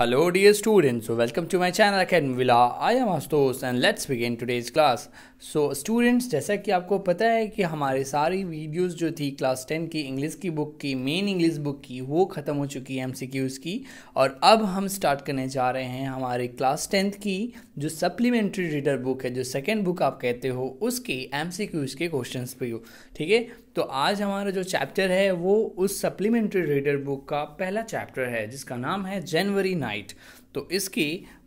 Hello dear students welcome to my channel channel Academy Villa. I am Astos and let's begin today's class. जैसा कि आपको पता है कि हमारी सारी वीडियोस जो थी क्लास टेन की इंग्लिश की बुक की मेन इंग्लिश बुक की वो ख़त्म हो चुकी है एमसीक्यूज़ की और अब हम स्टार्ट करने जा रहे हैं हमारे क्लास टेंथ की जो सप्लीमेंट्री रीडर बुक है जो सेकेंड बुक आप कहते हो उसके एम के क्वेश्चन पे हो ठीक है तो आज हमारा जो चैप्टर है वो उस सप्लीमेंट्री रीडर बुक का पहला चैप्टर है जिसका नाम है जनवरी नाइट तो इसकी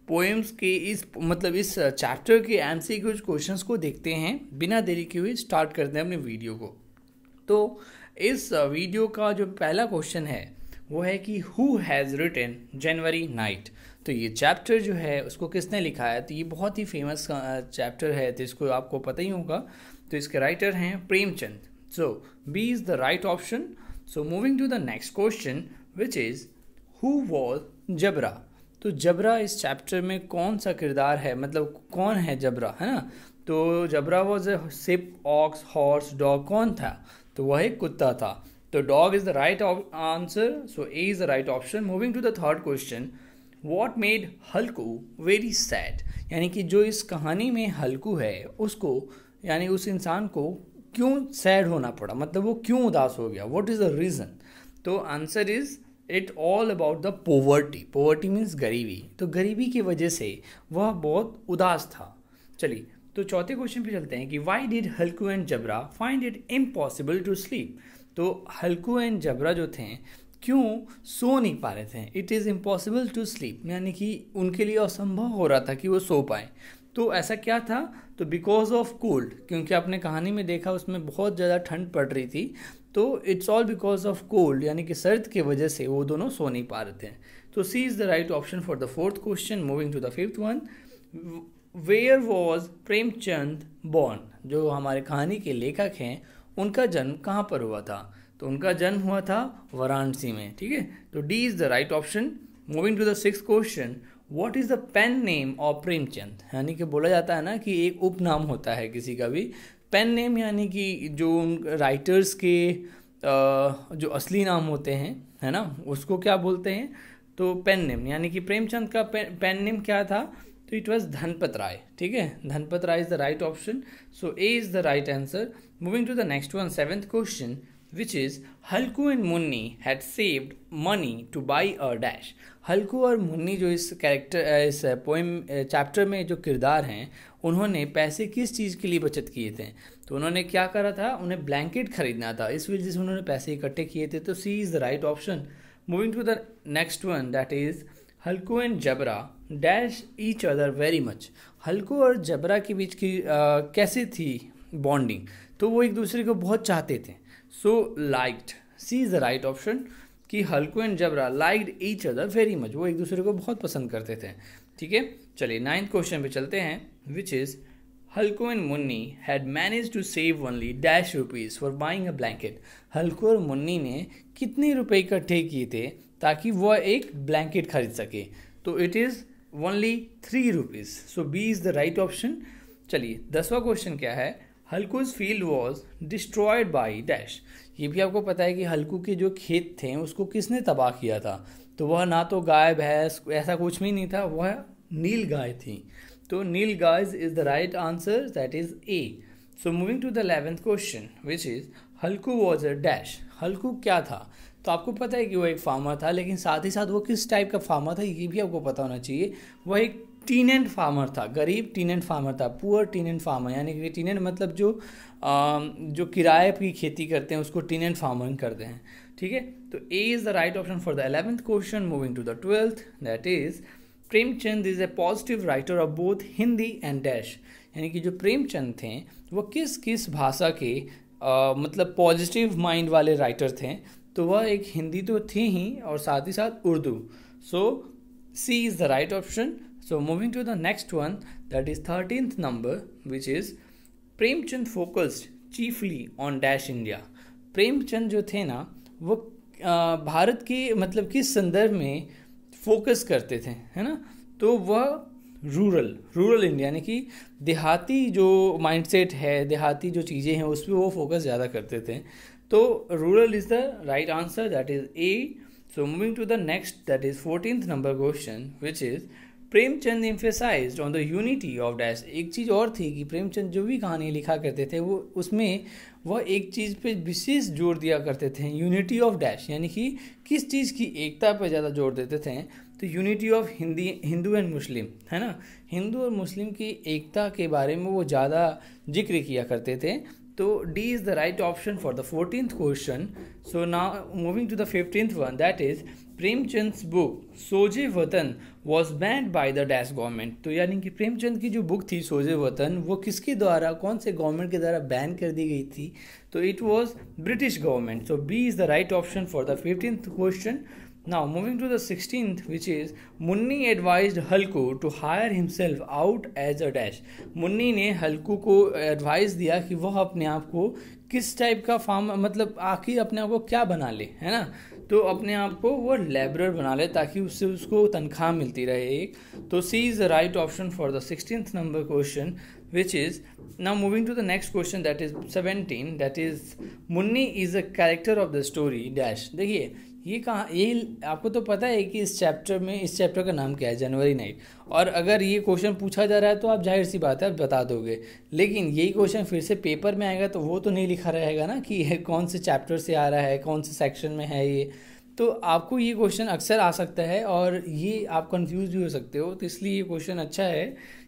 पोएम्स के इस मतलब इस चैप्टर के एम सी क्वेश्चन को देखते हैं बिना देरी के हुए स्टार्ट करते हैं अपने वीडियो को तो इस वीडियो uh, का जो पहला क्वेश्चन है वो है कि who has written January night तो ये चैप्टर जो है उसको किसने लिखा है तो ये बहुत ही फेमस चैप्टर uh, है तो इसको आपको पता ही होगा तो इसके राइटर हैं Premchand So B is the right option. So moving to the next question which is who was जबरा तो जबरा इस चैप्टर में कौन सा किरदार है मतलब कौन है जबरा है ना तो Jabra was a sheep ox horse dog कौन था तो वह एक कुत्ता था तो dog is the right answer so A is the right option moving to the third question what made Halku very sad यानी कि जो इस कहानी में हल्कू है उसको यानी उस इंसान को क्यों सैड होना पड़ा मतलब वो क्यों उदास हो गया वॉट इज़ द रीज़न तो answer is it all about the poverty poverty means गरीबी तो गरीबी की वजह से वह बहुत उदास था चलिए तो चौथे क्वेश्चन पे चलते हैं कि why did Halku and Jabra find it impossible to sleep तो हल्कू एंड जबरा जो थे क्यों सो नहीं पा रहे थे it is impossible to sleep यानी कि उनके लिए असंभव हो रहा था कि वो सो पाए तो ऐसा क्या था तो बिकॉज ऑफ कोल्ड क्योंकि आपने कहानी में देखा उसमें बहुत ज़्यादा ठंड पड़ रही थी तो it's all because of cold यानी कि सर्द की वजह से वो दोनों सो नहीं पा रहे थे तो C is the right option for the fourth question moving to the fifth one where was Premchand born जो हमारे कहानी के लेखक हैं उनका जन्म कहाँ पर हुआ था तो उनका जन्म हुआ था वाराणसी में ठीक है तो D is the right option moving to the six question what is the pen name of Premchand यानी कि बोला जाता है ना कि एक उपनाम होता है किसी का भी पेन नेम यानी कि जो उन राइटर्स के जो असली नाम होते हैं है ना उसको क्या बोलते हैं तो पेन नेम यानी कि प्रेमचंद का पेन नेम क्या था तो इट वॉज धनपत राय ठीक है Dhanpat Rai is the right option so A is the right answer moving to the next one seventh question which is Halku and Munni had saved money to buy a dash Halku और मुन्नी जो इस character इस poem chapter में जो किरदार हैं उन्होंने पैसे किस चीज़ के लिए बचत किए थे तो उन्होंने क्या करा था उन्हें ब्लैंकेट खरीदना था इस वजह से उन्होंने पैसे इकट्ठे किए थे तो C is the right option moving to the next one that is Halku and Jabra dash each other very much Halku और जबरा के बीच की आ, कैसे थी बॉन्डिंग तो वो एक दूसरे को बहुत चाहते थे so liked C is the right option कि Halku and Jabra liked each other very much वो एक दूसरे को बहुत पसंद करते थे ठीक है चलिए नाइन्थ क्वेश्चन पे चलते हैं which is Halku and Munni had manage to save only dash rupees for buying a blanket Halku और मुन्नी ने कितने रुपए इकट्ठे किए थे ताकि वह एक ब्लैंकेट खरीद सके तो it is only three rupees so B is the right option चलिए दसवा क्वेश्चन क्या है Halku's field was destroyed by dash ये भी आपको पता है कि हल्कू के जो खेत थे उसको किसने तबाह किया था तो वह ना तो गाय भैंस ऐसा कुछ भी नहीं था वह नील गाय थी तो nilgais is the right answer that is A so moving to the eleventh question which is Halku was a dash Halku क्या था तो आपको पता है कि वह एक फार्मर था लेकिन साथ ही साथ वो किस टाइप का फार्मर था ये भी आपको पता होना चाहिए वह एक टीनेंट फार्मर था गरीब टीनेंट फार्मर था पुअर टीनेंट फार्मर यानी कि टीनेंट मतलब जो आ, जो किराए की खेती करते हैं उसको टीनेंट फार्मर करते हैं ठीक है तो A is the right option for the eleventh question moving to the twelfth that is Premchand is a positive writer of both Hindi and dash यानी कि जो प्रेमचंद थे वो किस किस भाषा के आ, मतलब पॉजिटिव माइंड वाले राइटर थे तो वह एक हिंदी तो थी ही और साथ ही साथ Urdu so C is the right option So moving to the next one, that is 13th number, which is Premchand focused chiefly on dash India Premchand जो थे ना वो भारत के मतलब किस संदर्भ में फोकस करते थे है ना तो वह रूरल रूरल इंडिया यानी कि देहाती जो माइंडसेट है देहाती जो चीज़ें हैं उस पर वो फोकस ज़्यादा करते थे तो rural is the right answer that is A so moving to the next that is fourteen number question which is Premchand emphasise on the unity of dash एक चीज़ और थी कि प्रेमचंद जो भी कहानी लिखा करते थे वो उसमें वह एक चीज़ पे विशेष जोर दिया करते थे यूनिटी ऑफ डैश यानी कि किस चीज़ की एकता पे ज़्यादा जोर देते थे तो unity of Hindi Hindu and Muslim है ना हिंदू और मुस्लिम की एकता के बारे में वो ज़्यादा जिक्र किया करते थे तो D is the right option for the fourteen question so ना moving to the fifteenth one that is Premchand book Soze Watan was banned by the dash government तो यानी कि प्रेमचंद की जो बुक थी सोजे वतन वो किसके द्वारा कौन से गवर्नमेंट के द्वारा बैन कर दी गई थी तो it was British government so B is the right option for the fifteenth question Now, moving to the 16th, which is Munni advised Hulku to hire himself out as a dash. Munni ने हल्कू को advice दिया कि वह अपने आप को किस type का फार्म मतलब आखिर अपने आप को क्या बना ले है ना तो अपने आप को वो लेबरर बना ले ताकि उससे उसको तनख्वाह मिलती रहे एक तो C is the right option for the sixteen number question which is now moving to the next question that is 17 that is munni is a character of the story dash देखिए ये कहाँ ये आपको तो पता है कि इस चैप्टर में इस चैप्टर का नाम क्या है जनवरी नाइट और अगर ये क्वेश्चन पूछा जा रहा है तो आप जाहिर सी बात है आप बता दोगे लेकिन यही क्वेश्चन फिर से पेपर में आएगा तो वो तो नहीं लिखा रहेगा ना कि कौन से चैप्टर से आ रहा है कौन से सेक्शन में है ये तो आपको ये क्वेश्चन अक्सर आ सकता है और ये आप कंफ्यूज भी हो सकते हो तो इसलिए ये क्वेश्चन अच्छा है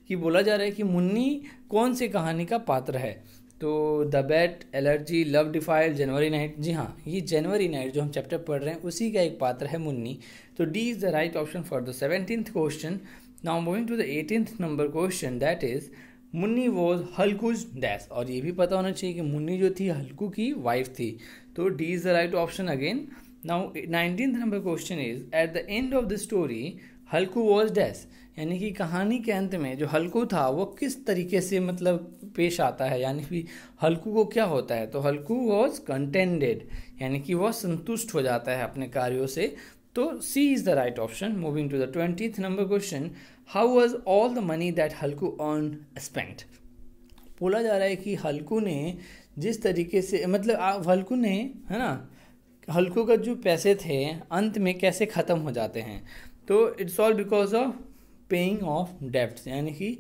कि बोला जा रहा है कि मुन्नी कौन से कहानी का पात्र है तो the bat allergy love defile January night जी हाँ ये जनवरी नाइट जो हम चैप्टर पढ़ रहे हैं उसी का एक पात्र है मुन्नी तो D is the right option for the seventeenth question now moving to the eighteenth number question that is Munni was Halku's dash और ये भी पता होना चाहिए कि मुन्नी जो थी हल्कू की वाइफ थी तो D is the right option again now nineteen number question is at the end of the story Halku was dash यानी कि कहानी के अंत में जो हल्कू था वो किस तरीके से मतलब पेश आता है यानी कि हल्कू को क्या होता है तो हल्कू वॉज कंटेंडेड यानी कि वह संतुष्ट हो जाता है अपने कार्यों से तो C is the right option moving to the twenty number question how was all the money that Halku earn spent बोला जा रहा है कि हल्कू ने जिस तरीके से मतलब हल्कू ने है ना हल्कू का जो पैसे थे अंत में कैसे ख़त्म हो जाते हैं तो it's all because of paying off डेब्ट यानी कि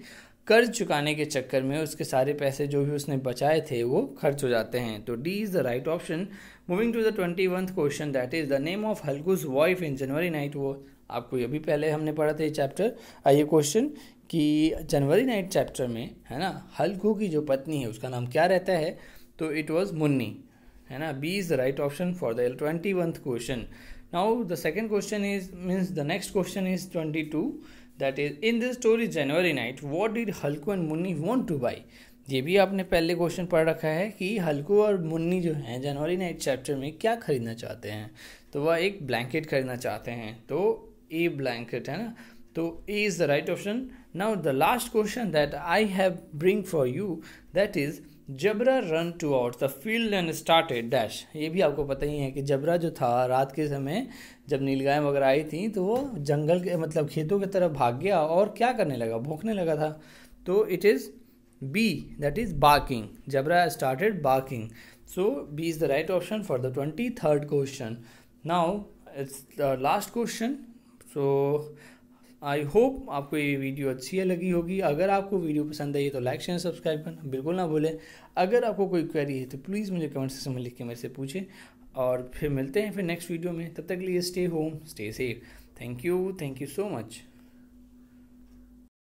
कर्ज चुकाने के चक्कर में उसके सारे पैसे जो भी उसने बचाए थे वो खर्च हो जाते हैं तो D is the right option moving to the twenty oneth question that is the name of Halku's wife in January night वो आपको ये भी पहले हमने पढ़ा था ये चैप्टर आइए क्वेश्चन कि जनवरी नाइट चैप्टर में है ना हल्कू की जो पत्नी है उसका नाम क्या रहता है तो इट वॉज़ मुन्नी है ना B is the right option for the twenty oneth question now the second question is means the next question is 22 that is in this story January night what did Halku and Munni want to buy ये भी आपने पहले question पढ़ रखा है कि हल्कू और मुन्नी जो हैं जनवरी नाइट चैप्टर में क्या खरीदना चाहते हैं तो वह एक ब्लैंकेट खरीदना चाहते हैं तो ए ब्लैंकेट है ना तो A is the right option now the last question that I have bring for you that is Jabra run to out the field and started dash ये भी आपको पता ही है कि जबरा जो था रात के समय जब नीलगाय वगैरह आई थी तो वो जंगल के मतलब खेतों की तरफ भाग गया और क्या करने लगा भूखने लगा था तो it is B that is barking Jabra started barking so B is the right option for the twenty third question now it's the last question so I hope आपको ये वीडियो अच्छी है लगी होगी अगर आपको वीडियो पसंद आई है तो लाइक शेयर सब्सक्राइब करना बिल्कुल ना भूलें अगर आपको कोई क्वेरी है तो प्लीज़ मुझे कमेंट सेक्शन में लिख के मेरे से पूछें और फिर मिलते हैं फिर नेक्स्ट वीडियो में तब तक के लिए stay home stay safe thank you thank you so much